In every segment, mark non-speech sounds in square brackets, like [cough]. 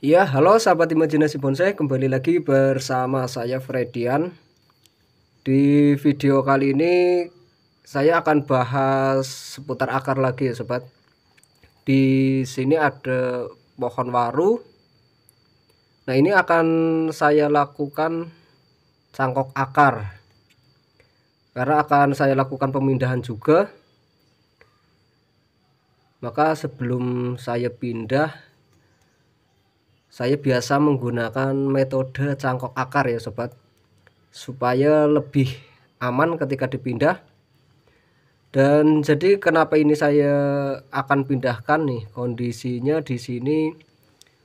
Ya, halo sahabat imajinasi bonsai, kembali lagi bersama saya Fredian. Di video kali ini saya akan bahas seputar akar lagi ya, sobat. Di sini ada pohon waru. Nah, ini akan saya lakukan cangkok akar. Karena akan saya lakukan pemindahan juga. Maka sebelum saya pindah saya biasa menggunakan metode cangkok akar ya sobat supaya lebih aman ketika dipindah dan jadi kenapa ini saya akan pindahkan nih kondisinya di sini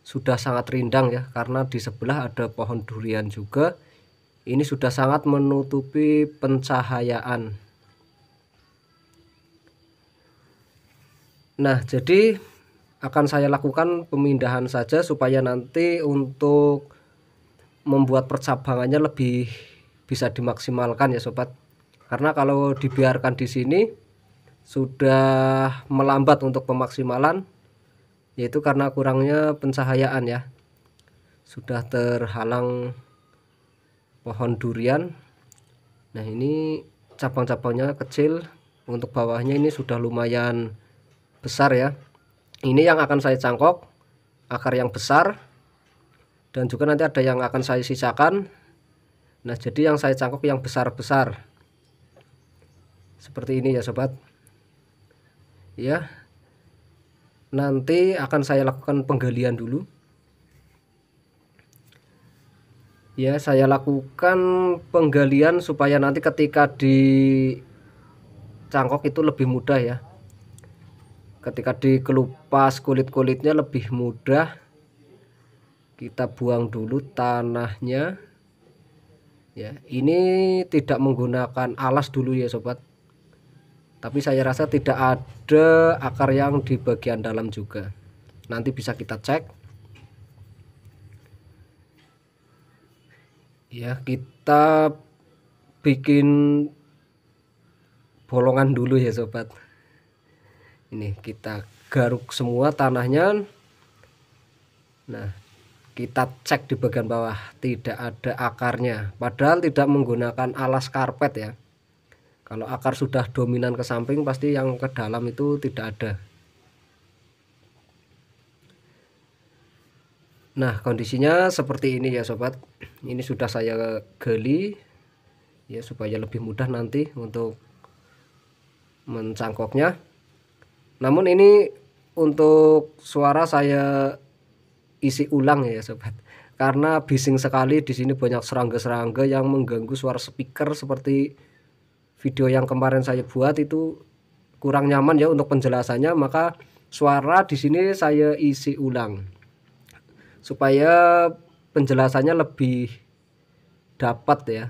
sudah sangat rindang ya karena di sebelah ada pohon durian juga ini sudah sangat menutupi pencahayaan nah jadi akan saya lakukan pemindahan saja supaya nanti untuk membuat percabangannya lebih bisa dimaksimalkan ya sobat karena kalau dibiarkan di sini sudah melambat untuk pemaksimalan yaitu karena kurangnya pencahayaan ya sudah terhalang pohon durian nah ini cabang-cabangnya kecil untuk bawahnya ini sudah lumayan besar ya ini yang akan saya cangkok akar yang besar dan juga nanti ada yang akan saya sisakan nah jadi yang saya cangkok yang besar-besar seperti ini ya sobat ya nanti akan saya lakukan penggalian dulu ya saya lakukan penggalian supaya nanti ketika di cangkok itu lebih mudah ya ketika dikelupas kulit-kulitnya lebih mudah kita buang dulu tanahnya ya ini tidak menggunakan alas dulu ya sobat tapi saya rasa tidak ada akar yang di bagian dalam juga nanti bisa kita cek ya kita bikin bolongan dulu ya sobat ini kita garuk semua tanahnya nah kita cek di bagian bawah tidak ada akarnya padahal tidak menggunakan alas karpet ya kalau akar sudah dominan ke samping pasti yang ke dalam itu tidak ada nah kondisinya seperti ini ya sobat ini sudah saya geli ya supaya lebih mudah nanti untuk mencangkoknya namun ini untuk suara saya isi ulang ya sobat. Karena bising sekali di sini banyak serangga-serangga yang mengganggu suara speaker seperti video yang kemarin saya buat itu kurang nyaman ya untuk penjelasannya maka suara di sini saya isi ulang supaya penjelasannya lebih dapat ya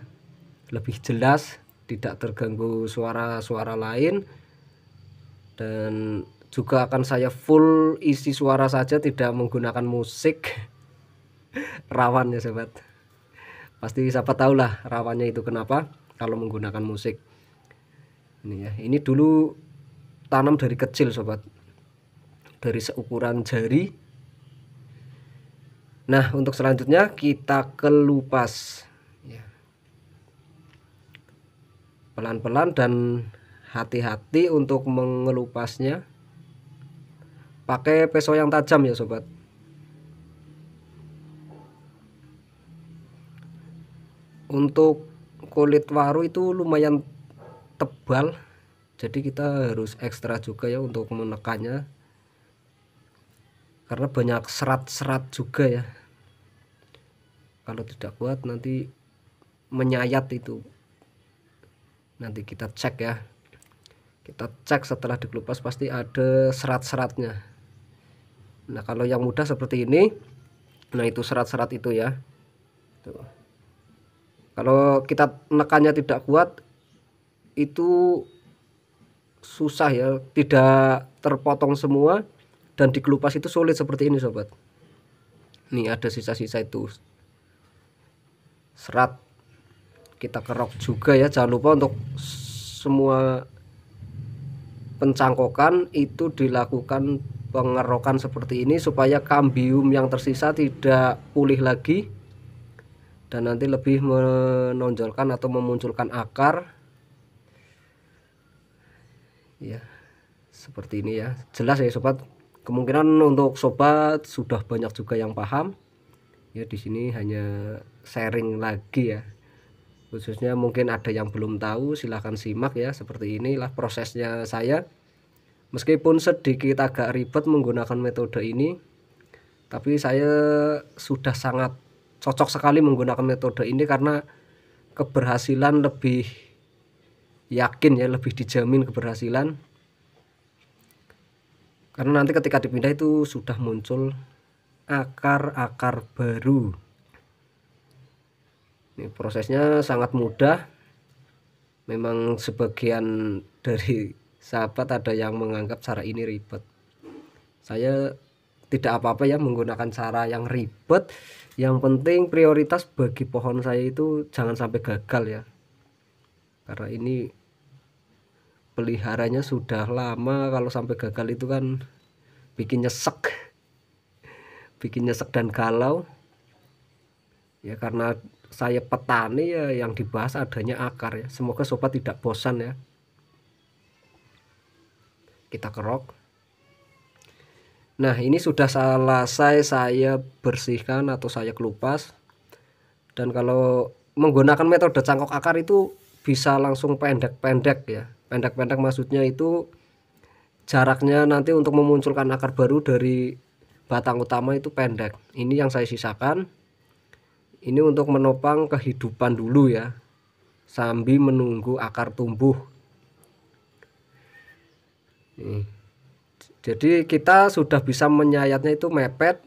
lebih jelas tidak terganggu suara-suara lain dan juga akan saya full isi suara saja tidak menggunakan musik [laughs] rawan ya sobat pasti siapa tahu lah rawannya itu kenapa kalau menggunakan musik ini ya ini dulu tanam dari kecil sobat dari seukuran jari nah untuk selanjutnya kita kelupas ya. pelan-pelan dan hati-hati untuk mengelupasnya pakai peso yang tajam ya sobat untuk kulit waru itu lumayan tebal jadi kita harus ekstra juga ya untuk menekannya karena banyak serat-serat juga ya kalau tidak kuat nanti menyayat itu nanti kita cek ya kita cek setelah dikelupas pasti ada serat-seratnya nah kalau yang mudah seperti ini nah itu serat-serat itu ya Tuh. kalau kita nekannya tidak kuat itu susah ya tidak terpotong semua dan dikelupas itu sulit seperti ini sobat Ini ada sisa-sisa itu serat kita kerok juga ya jangan lupa untuk semua pencangkokan itu dilakukan pengerokan seperti ini supaya kambium yang tersisa tidak pulih lagi dan nanti lebih menonjolkan atau memunculkan akar ya seperti ini ya jelas ya sobat kemungkinan untuk sobat sudah banyak juga yang paham ya di sini hanya sharing lagi ya khususnya mungkin ada yang belum tahu silahkan simak ya seperti inilah prosesnya saya meskipun sedikit agak ribet menggunakan metode ini tapi saya sudah sangat cocok sekali menggunakan metode ini karena keberhasilan lebih yakin ya lebih dijamin keberhasilan karena nanti ketika dipindah itu sudah muncul akar-akar baru ini prosesnya sangat mudah memang sebagian dari sahabat ada yang menganggap cara ini ribet saya tidak apa-apa ya menggunakan cara yang ribet yang penting prioritas bagi pohon saya itu jangan sampai gagal ya karena ini peliharanya sudah lama kalau sampai gagal itu kan bikin nyesek bikin nyesek dan galau ya karena saya petani ya yang dibahas adanya akar ya semoga sobat tidak bosan ya kita kerok nah ini sudah selesai saya bersihkan atau saya kelupas dan kalau menggunakan metode cangkok akar itu bisa langsung pendek-pendek ya pendek-pendek maksudnya itu jaraknya nanti untuk memunculkan akar baru dari batang utama itu pendek ini yang saya sisakan ini untuk menopang kehidupan dulu ya sambil menunggu akar tumbuh Nih. jadi kita sudah bisa menyayatnya itu mepet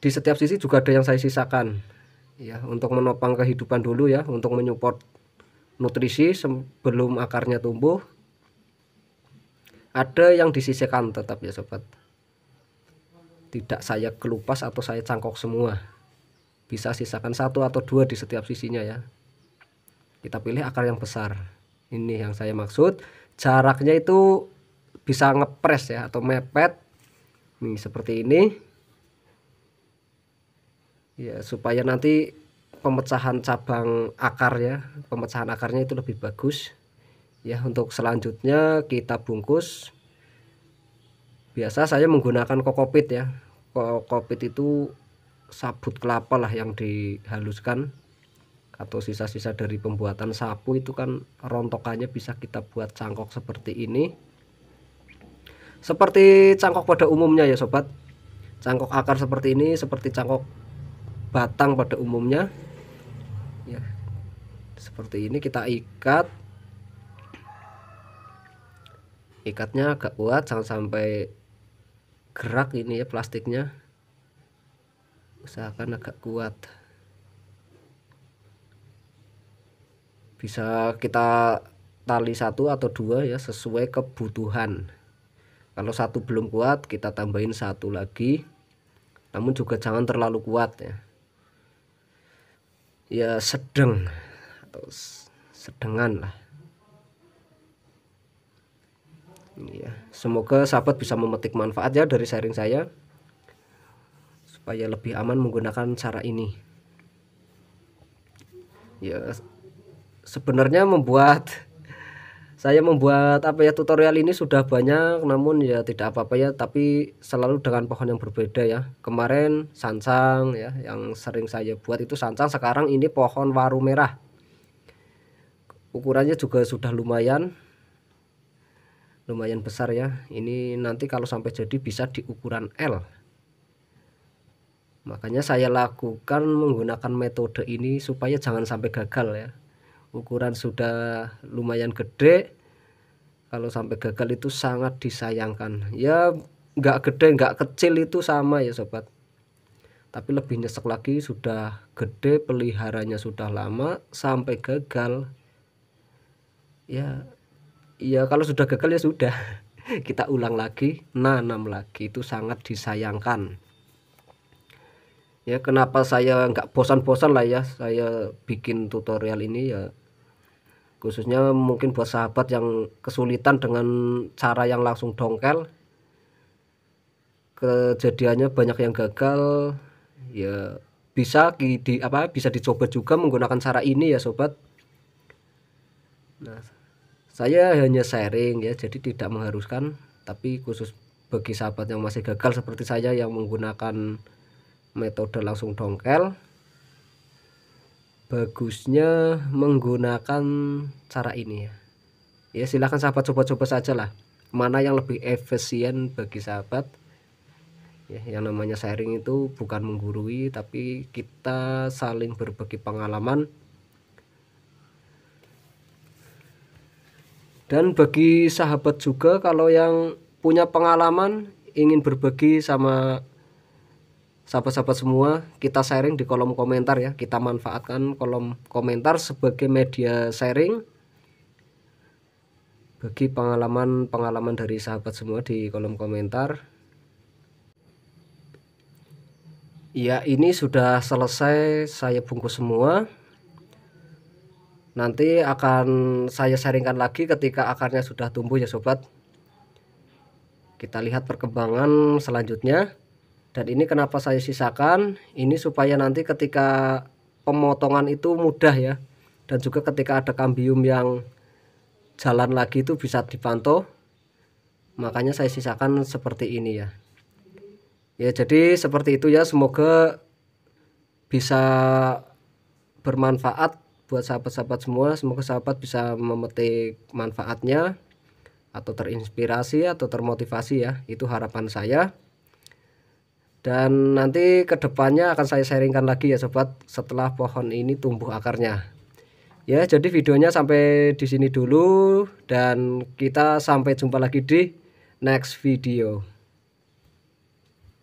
di setiap sisi juga ada yang saya sisakan ya untuk menopang kehidupan dulu ya untuk menyupport nutrisi sebelum akarnya tumbuh ada yang disisakan tetap ya sobat tidak saya kelupas atau saya cangkok semua bisa sisakan satu atau dua di setiap sisinya ya kita pilih akar yang besar ini yang saya maksud jaraknya itu bisa ngepres ya atau mepet nih seperti ini ya supaya nanti pemecahan cabang akar ya pemecahan akarnya itu lebih bagus ya untuk selanjutnya kita bungkus biasa saya menggunakan kokopit ya kokopit itu sabut kelapa lah yang dihaluskan atau sisa-sisa dari pembuatan sapu itu kan rontokannya bisa kita buat cangkok seperti ini seperti cangkok pada umumnya ya sobat cangkok akar seperti ini seperti cangkok batang pada umumnya ya seperti ini kita ikat ikatnya agak kuat jangan sampai gerak ini ya plastiknya usahakan agak kuat bisa kita tali satu atau dua ya sesuai kebutuhan kalau satu belum kuat kita tambahin satu lagi namun juga jangan terlalu kuat ya ya sedang atau sedengan lah ya semoga sahabat bisa memetik manfaat ya dari sharing saya supaya lebih aman menggunakan cara ini ya sebenarnya membuat saya membuat apa ya tutorial ini sudah banyak namun ya tidak apa-apa ya tapi selalu dengan pohon yang berbeda ya kemarin sansang ya yang sering saya buat itu sansang sekarang ini pohon waru merah ukurannya juga sudah lumayan lumayan besar ya ini nanti kalau sampai jadi bisa di ukuran L Makanya saya lakukan menggunakan metode ini supaya jangan sampai gagal ya. Ukuran sudah lumayan gede. Kalau sampai gagal itu sangat disayangkan. Ya nggak gede nggak kecil itu sama ya sobat. Tapi lebih nyesek lagi sudah gede peliharanya sudah lama sampai gagal. Ya ya kalau sudah gagal ya sudah. [laughs] Kita ulang lagi, nanam lagi itu sangat disayangkan ya kenapa saya nggak bosan-bosan lah ya saya bikin tutorial ini ya khususnya mungkin buat sahabat yang kesulitan dengan cara yang langsung dongkel kejadiannya banyak yang gagal ya bisa di, apa bisa dicoba juga menggunakan cara ini ya sobat nah saya hanya sharing ya jadi tidak mengharuskan tapi khusus bagi sahabat yang masih gagal seperti saya yang menggunakan metode langsung dongkel bagusnya menggunakan cara ini ya ya silahkan sahabat coba-coba saja lah mana yang lebih efisien bagi sahabat ya, yang namanya sharing itu bukan menggurui tapi kita saling berbagi pengalaman dan bagi sahabat juga kalau yang punya pengalaman ingin berbagi sama sahabat-sahabat semua kita sharing di kolom komentar ya kita manfaatkan kolom komentar sebagai media sharing bagi pengalaman-pengalaman dari sahabat semua di kolom komentar ya ini sudah selesai saya bungkus semua nanti akan saya sharingkan lagi ketika akarnya sudah tumbuh ya sobat kita lihat perkembangan selanjutnya dan ini kenapa saya sisakan ini supaya nanti ketika pemotongan itu mudah ya dan juga ketika ada kambium yang jalan lagi itu bisa dipantau makanya saya sisakan seperti ini ya ya jadi seperti itu ya semoga bisa bermanfaat buat sahabat-sahabat semua semoga sahabat bisa memetik manfaatnya atau terinspirasi atau termotivasi ya itu harapan saya dan nanti kedepannya akan saya sharingkan lagi ya sobat setelah pohon ini tumbuh akarnya. Ya, jadi videonya sampai di sini dulu dan kita sampai jumpa lagi di next video.